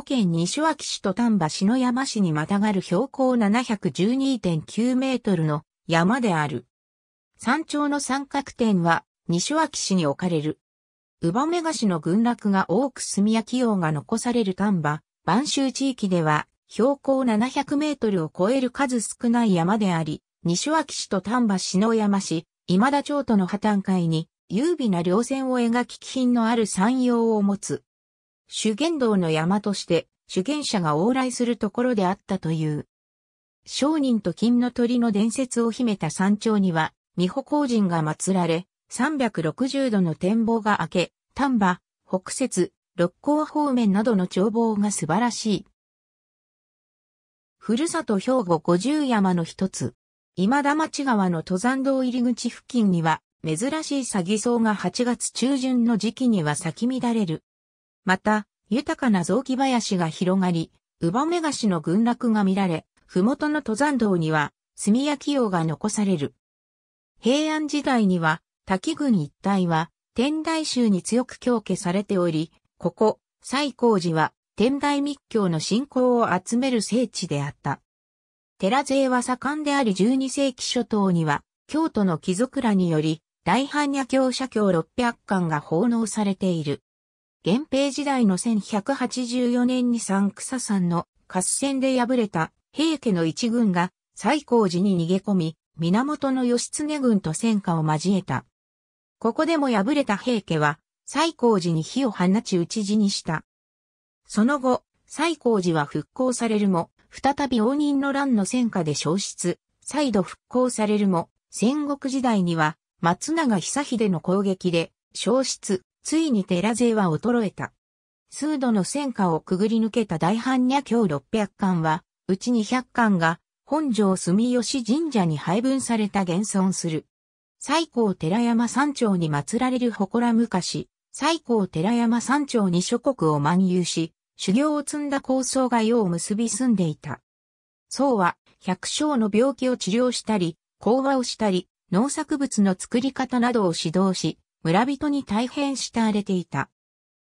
保県西脇市と丹波篠山市にまたがる標高712.9メートルの山である。山頂の三角点は西脇市に置かれる。ウバメガシの群落が多く炭焼き王が残される丹波、晩州地域では標高700メートルを超える数少ない山であり、西脇市と丹波篠山市、今田町との破綻会に、優美な稜線を描き気品のある山陽を持つ。修験道の山として、修験者が往来するところであったという。商人と金の鳥の伝説を秘めた山頂には、美保工人が祀られ、360度の展望が開け、丹波、北節、六甲方面などの眺望が素晴らしい。ふるさと兵庫五十山の一つ、今田町川の登山道入り口付近には、珍しい詐欺草が8月中旬の時期には咲き乱れる。また、豊かな雑木林が広がり、ウバメガシの群落が見られ、麓の登山道には、炭焼き用が残される。平安時代には、滝郡一帯は、天台宗に強く強化されており、ここ、西光寺は、天台密教の信仰を集める聖地であった。寺勢は盛んであり12世紀初頭には、京都の貴族らにより、大般若教社教600巻が奉納されている。源平時代の1184年に三草山の合戦で敗れた平家の一軍が西高寺に逃げ込み、源義経軍と戦火を交えた。ここでも敗れた平家は、西高寺に火を放ち討ち死にした。その後、西高寺は復興されるも、再び応仁の乱の戦火で消失、再度復興されるも、戦国時代には、松永久秀の攻撃で、消失、ついに寺勢は衰えた。数度の戦火をくぐり抜けた大般若経六百0巻は、うち二百巻が本庄住吉神社に配分された現存する。最高寺山山頂に祀られる祠昔、最高寺山山頂に諸国を漫遊し、修行を積んだ高僧が世を結び住んでいた。僧は、百姓の病気を治療したり、講話をしたり、農作物の作り方などを指導し、村人に大変慕われていた。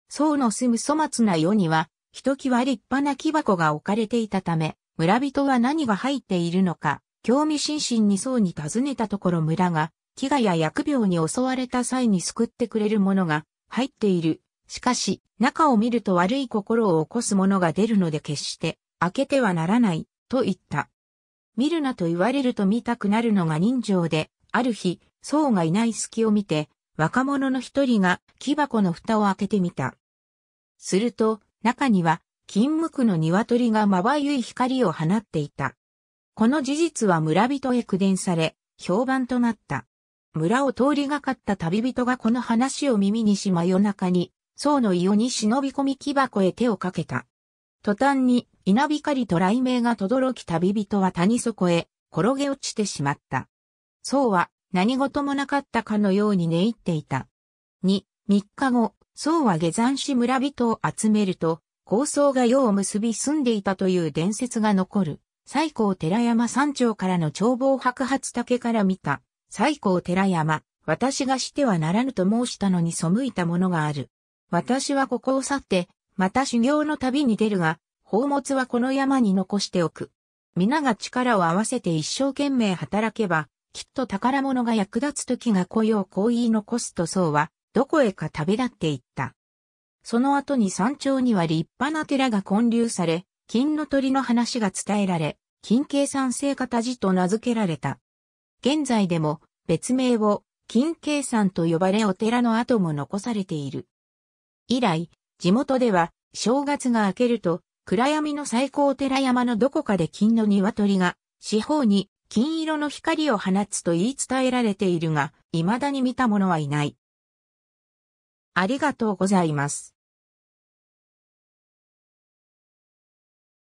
僧の住む粗末な世には、ひときわ立派な木箱が置かれていたため、村人は何が入っているのか、興味津々に僧に尋ねたところ村が、飢餓や疫病に襲われた際に救ってくれるものが入っている。しかし、中を見ると悪い心を起こすものが出るので決して開けてはならない、と言った。見るなと言われると見たくなるのが人情で、ある日、僧がいない隙を見て、若者の一人が木箱の蓋を開けてみた。すると、中には、金無垢の鶏がまばゆい光を放っていた。この事実は村人へ苦伝され、評判となった。村を通りがかった旅人がこの話を耳にし真夜中に、僧の伊予に忍び込み木箱へ手をかけた。途端に稲光と雷鳴が轟き旅人は谷底へ転げ落ちてしまった。僧は何事もなかったかのように寝入っていた。二、三日後、僧は下山し村人を集めると、高僧が世を結び住んでいたという伝説が残る、最高寺山山頂からの眺望白髪竹から見た、最高寺山、私がしてはならぬと申したのに背いたものがある。私はここを去って、また修行の旅に出るが、宝物はこの山に残しておく。皆が力を合わせて一生懸命働けば、きっと宝物が役立つ時が来ようこう言い残すとそうは、どこへか旅立っていった。その後に山頂には立派な寺が建立され、金の鳥の話が伝えられ、金慶三世方じと名付けられた。現在でも別名を金計山と呼ばれお寺の跡も残されている。以来、地元では正月が明けると暗闇の最高寺山のどこかで金の鶏が四方に金色の光を放つと言い伝えられているが、未だに見た者はいない。ありがとうございます。